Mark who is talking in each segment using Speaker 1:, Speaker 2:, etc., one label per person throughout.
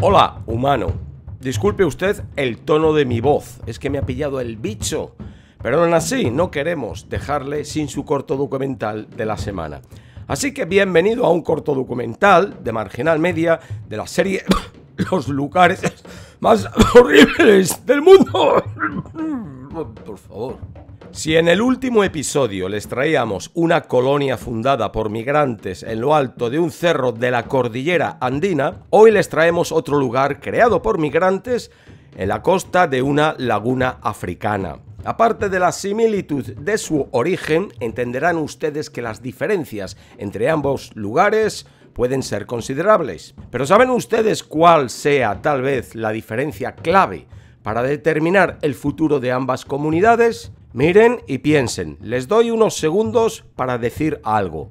Speaker 1: Hola, humano. Disculpe usted el tono de mi voz, es que me ha pillado el bicho. Pero aún así, no queremos dejarle sin su corto documental de la semana. Así que bienvenido a un corto documental de Marginal Media de la serie Los lugares más horribles del mundo. Por favor. Si en el último episodio les traíamos una colonia fundada por migrantes en lo alto de un cerro de la cordillera andina, hoy les traemos otro lugar creado por migrantes en la costa de una laguna africana. Aparte de la similitud de su origen, entenderán ustedes que las diferencias entre ambos lugares pueden ser considerables. Pero ¿saben ustedes cuál sea tal vez la diferencia clave para determinar el futuro de ambas comunidades? Miren y piensen, les doy unos segundos para decir algo.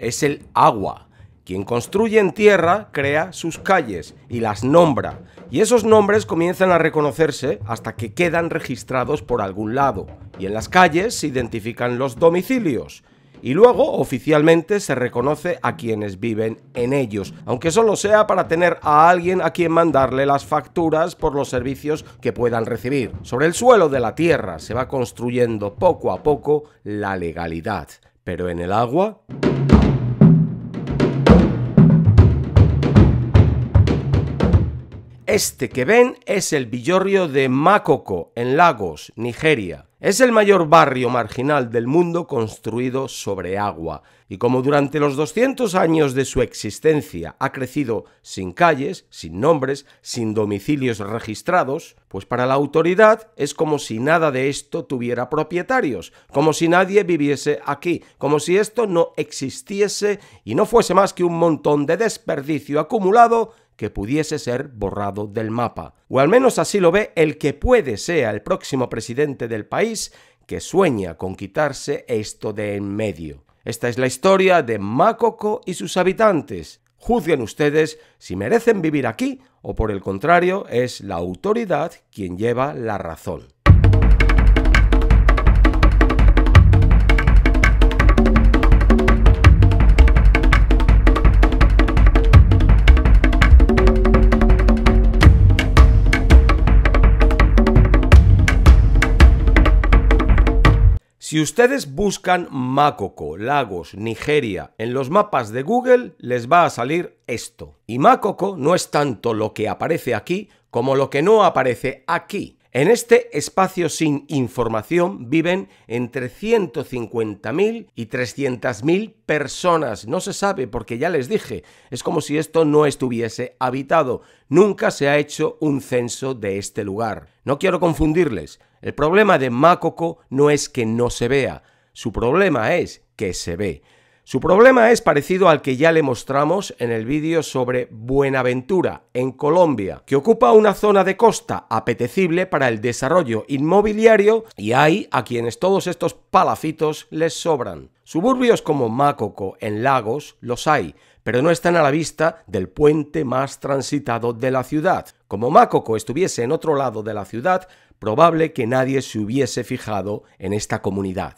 Speaker 1: Es el agua. Quien construye en tierra crea sus calles y las nombra, y esos nombres comienzan a reconocerse hasta que quedan registrados por algún lado, y en las calles se identifican los domicilios, y luego oficialmente se reconoce a quienes viven en ellos, aunque solo sea para tener a alguien a quien mandarle las facturas por los servicios que puedan recibir. Sobre el suelo de la tierra se va construyendo poco a poco la legalidad, pero en el agua... Este que ven es el villorrio de Makoko, en Lagos, Nigeria. Es el mayor barrio marginal del mundo construido sobre agua, y como durante los 200 años de su existencia ha crecido sin calles, sin nombres, sin domicilios registrados, pues para la autoridad es como si nada de esto tuviera propietarios, como si nadie viviese aquí, como si esto no existiese y no fuese más que un montón de desperdicio acumulado que pudiese ser borrado del mapa. O al menos así lo ve el que puede sea el próximo presidente del país que sueña con quitarse esto de en medio. Esta es la historia de Makoko y sus habitantes. Juzguen ustedes si merecen vivir aquí o por el contrario es la autoridad quien lleva la razón. Si ustedes buscan Makoko, Lagos, Nigeria en los mapas de Google, les va a salir esto. Y Makoko no es tanto lo que aparece aquí como lo que no aparece aquí. En este espacio sin información viven entre 150.000 y 300.000 personas. No se sabe porque ya les dije, es como si esto no estuviese habitado. Nunca se ha hecho un censo de este lugar. No quiero confundirles. El problema de Macoco no es que no se vea, su problema es que se ve. Su problema es parecido al que ya le mostramos en el vídeo sobre Buenaventura, en Colombia, que ocupa una zona de costa apetecible para el desarrollo inmobiliario y hay a quienes todos estos palafitos les sobran. Suburbios como Macoco en Lagos, los hay, pero no están a la vista del puente más transitado de la ciudad. Como Macoco estuviese en otro lado de la ciudad, probable que nadie se hubiese fijado en esta comunidad.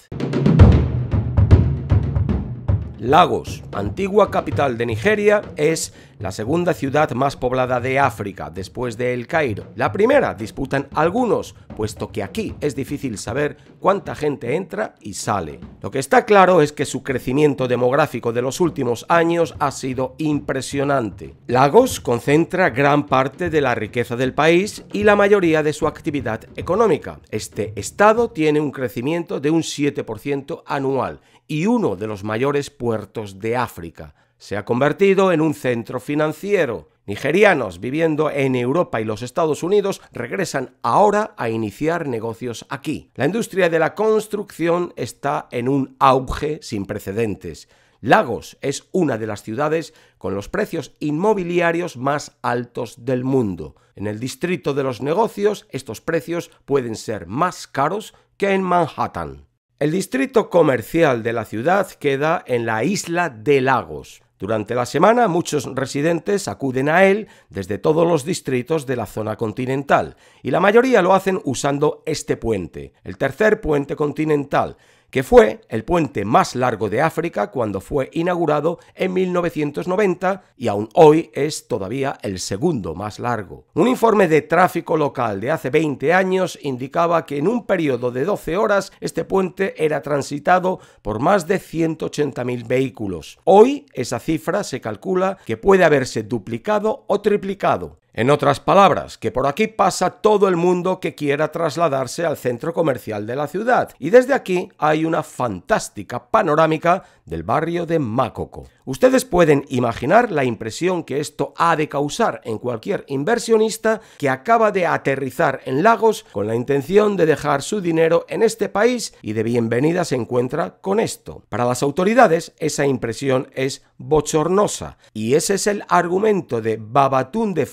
Speaker 1: Lagos, antigua capital de Nigeria, es la segunda ciudad más poblada de África después de El Cairo. La primera disputan algunos, puesto que aquí es difícil saber cuánta gente entra y sale. Lo que está claro es que su crecimiento demográfico de los últimos años ha sido impresionante. Lagos concentra gran parte de la riqueza del país y la mayoría de su actividad económica. Este estado tiene un crecimiento de un 7% anual y uno de los mayores puertos de África. Se ha convertido en un centro financiero. Nigerianos viviendo en Europa y los Estados Unidos regresan ahora a iniciar negocios aquí. La industria de la construcción está en un auge sin precedentes. Lagos es una de las ciudades con los precios inmobiliarios más altos del mundo. En el distrito de los negocios estos precios pueden ser más caros que en Manhattan. El distrito comercial de la ciudad queda en la isla de Lagos. Durante la semana muchos residentes acuden a él desde todos los distritos de la zona continental y la mayoría lo hacen usando este puente, el tercer puente continental, que fue el puente más largo de África cuando fue inaugurado en 1990 y aún hoy es todavía el segundo más largo. Un informe de tráfico local de hace 20 años indicaba que en un periodo de 12 horas este puente era transitado por más de 180.000 vehículos. Hoy esa cifra se calcula que puede haberse duplicado o triplicado. En otras palabras, que por aquí pasa todo el mundo que quiera trasladarse al centro comercial de la ciudad, y desde aquí hay una fantástica panorámica del barrio de Macoco. Ustedes pueden imaginar la impresión que esto ha de causar en cualquier inversionista que acaba de aterrizar en Lagos con la intención de dejar su dinero en este país y de bienvenida se encuentra con esto. Para las autoridades esa impresión es bochornosa y ese es el argumento de Babatún de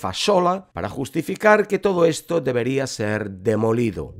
Speaker 1: para justificar que todo esto debería ser demolido.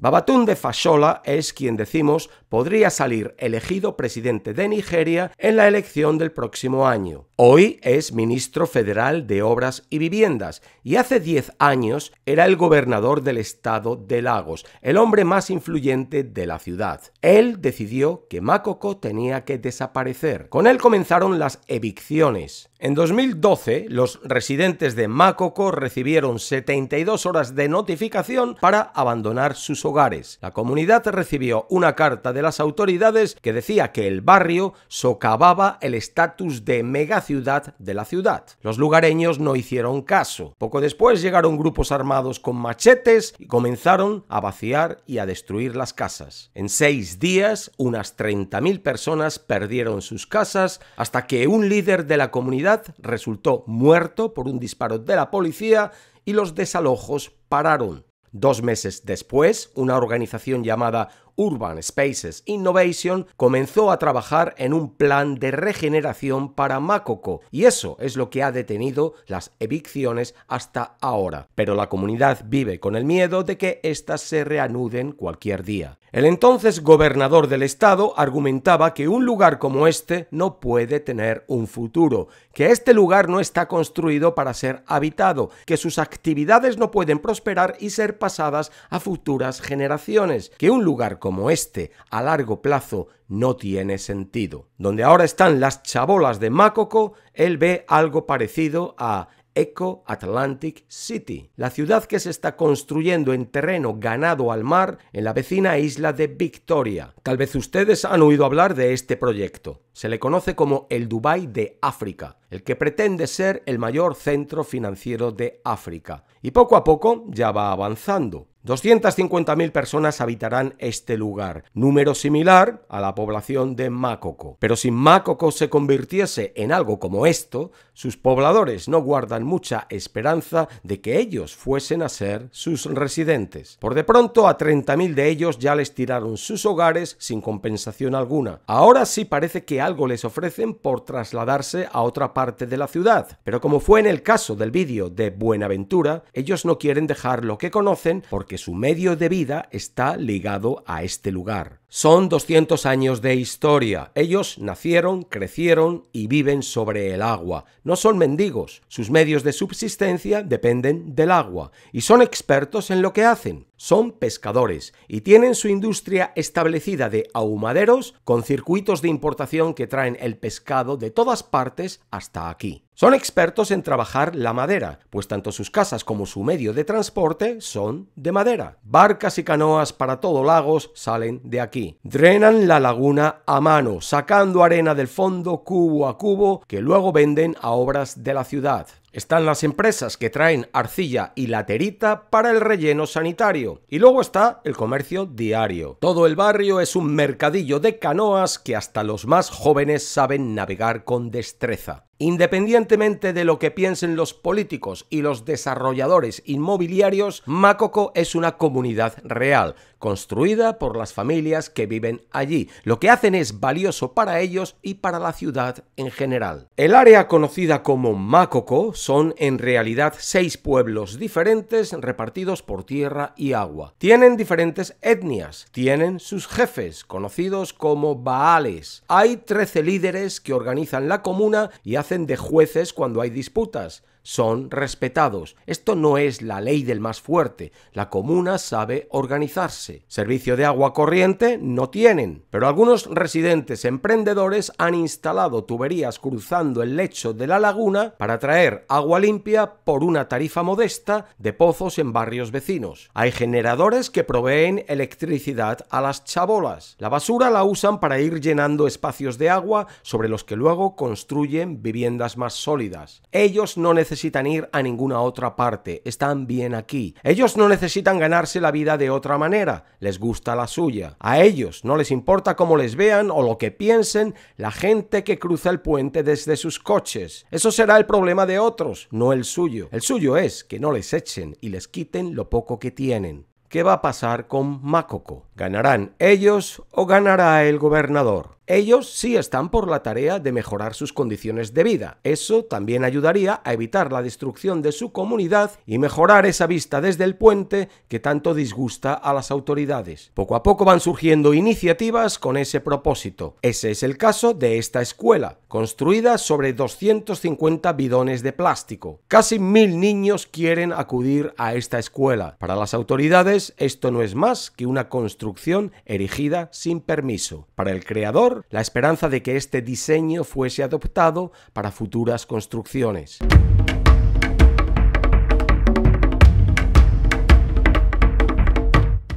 Speaker 1: Babatún de Fashola es quien decimos podría salir elegido presidente de Nigeria en la elección del próximo año. Hoy es ministro federal de Obras y Viviendas y hace 10 años era el gobernador del estado de Lagos, el hombre más influyente de la ciudad. Él decidió que Makoko tenía que desaparecer. Con él comenzaron las evicciones. En 2012, los residentes de Makoko recibieron 72 horas de notificación para abandonar sus hogares. La comunidad recibió una carta de las autoridades que decía que el barrio socavaba el estatus de megaciudad de la ciudad. Los lugareños no hicieron caso. Poco después llegaron grupos armados con machetes y comenzaron a vaciar y a destruir las casas. En seis días, unas 30.000 personas perdieron sus casas hasta que un líder de la comunidad resultó muerto por un disparo de la policía y los desalojos pararon. Dos meses después, una organización llamada Urban Spaces Innovation comenzó a trabajar en un plan de regeneración para Makoko y eso es lo que ha detenido las evicciones hasta ahora. Pero la comunidad vive con el miedo de que éstas se reanuden cualquier día. El entonces gobernador del estado argumentaba que un lugar como este no puede tener un futuro, que este lugar no está construido para ser habitado, que sus actividades no pueden prosperar y ser pasadas a futuras generaciones, que un lugar como como este a largo plazo no tiene sentido. Donde ahora están las chabolas de Makoko, él ve algo parecido a Eco Atlantic City, la ciudad que se está construyendo en terreno ganado al mar en la vecina isla de Victoria. Tal vez ustedes han oído hablar de este proyecto. Se le conoce como el Dubai de África, el que pretende ser el mayor centro financiero de África. Y poco a poco ya va avanzando. 250.000 personas habitarán este lugar, número similar a la población de Macoco. Pero si Macoco se convirtiese en algo como esto, sus pobladores no guardan mucha esperanza de que ellos fuesen a ser sus residentes. Por de pronto a 30.000 de ellos ya les tiraron sus hogares sin compensación alguna. Ahora sí parece que algo les ofrecen por trasladarse a otra parte de la ciudad, pero como fue en el caso del vídeo de Buenaventura, ellos no quieren dejar lo que conocen porque su medio de vida está ligado a este lugar. Son 200 años de historia. Ellos nacieron, crecieron y viven sobre el agua. No son mendigos. Sus medios de subsistencia dependen del agua. Y son expertos en lo que hacen. Son pescadores y tienen su industria establecida de ahumaderos con circuitos de importación que traen el pescado de todas partes hasta aquí. Son expertos en trabajar la madera, pues tanto sus casas como su medio de transporte son de madera. Barcas y canoas para todo lagos salen de aquí. Drenan la laguna a mano, sacando arena del fondo cubo a cubo que luego venden a obras de la ciudad. Están las empresas que traen arcilla y laterita para el relleno sanitario. Y luego está el comercio diario. Todo el barrio es un mercadillo de canoas que hasta los más jóvenes saben navegar con destreza. Independientemente de lo que piensen los políticos y los desarrolladores inmobiliarios, Macoco es una comunidad real, construida por las familias que viven allí. Lo que hacen es valioso para ellos y para la ciudad en general. El área conocida como Macoco son en realidad seis pueblos diferentes repartidos por tierra y agua. Tienen diferentes etnias, tienen sus jefes, conocidos como Baales. Hay 13 líderes que organizan la comuna y hacen hacen de jueces cuando hay disputas son respetados. Esto no es la ley del más fuerte. La comuna sabe organizarse. Servicio de agua corriente no tienen. Pero algunos residentes emprendedores han instalado tuberías cruzando el lecho de la laguna para traer agua limpia por una tarifa modesta de pozos en barrios vecinos. Hay generadores que proveen electricidad a las chabolas. La basura la usan para ir llenando espacios de agua sobre los que luego construyen viviendas más sólidas. Ellos no necesitan necesitan ir a ninguna otra parte, están bien aquí. Ellos no necesitan ganarse la vida de otra manera, les gusta la suya. A ellos no les importa cómo les vean o lo que piensen la gente que cruza el puente desde sus coches. Eso será el problema de otros, no el suyo. El suyo es que no les echen y les quiten lo poco que tienen. ¿Qué va a pasar con Makoko? ¿Ganarán ellos o ganará el gobernador? Ellos sí están por la tarea de mejorar sus condiciones de vida. Eso también ayudaría a evitar la destrucción de su comunidad y mejorar esa vista desde el puente que tanto disgusta a las autoridades. Poco a poco van surgiendo iniciativas con ese propósito. Ese es el caso de esta escuela, construida sobre 250 bidones de plástico. Casi mil niños quieren acudir a esta escuela. Para las autoridades esto no es más que una construcción erigida sin permiso. Para el creador la esperanza de que este diseño fuese adoptado para futuras construcciones.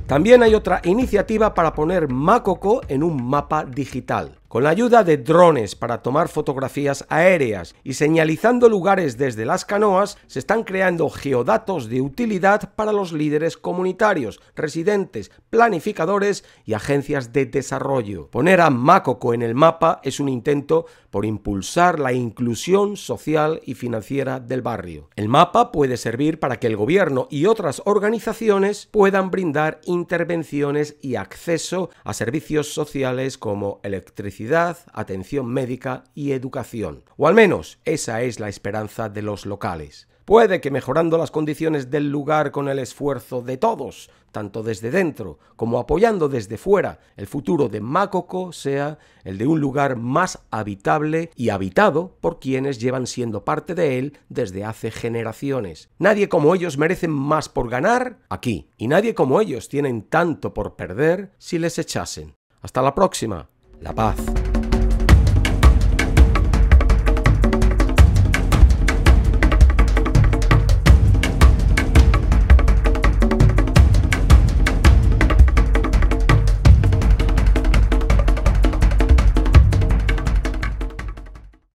Speaker 1: También hay otra iniciativa para poner Makoko en un mapa digital. Con la ayuda de drones para tomar fotografías aéreas y señalizando lugares desde las canoas, se están creando geodatos de utilidad para los líderes comunitarios, residentes, planificadores y agencias de desarrollo. Poner a Macoco en el mapa es un intento por impulsar la inclusión social y financiera del barrio. El mapa puede servir para que el gobierno y otras organizaciones puedan brindar intervenciones y acceso a servicios sociales como electricidad atención médica y educación. O al menos esa es la esperanza de los locales. Puede que mejorando las condiciones del lugar con el esfuerzo de todos, tanto desde dentro como apoyando desde fuera, el futuro de Macoco sea el de un lugar más habitable y habitado por quienes llevan siendo parte de él desde hace generaciones. Nadie como ellos merecen más por ganar aquí, y nadie como ellos tienen tanto por perder si les echasen. Hasta la próxima la paz.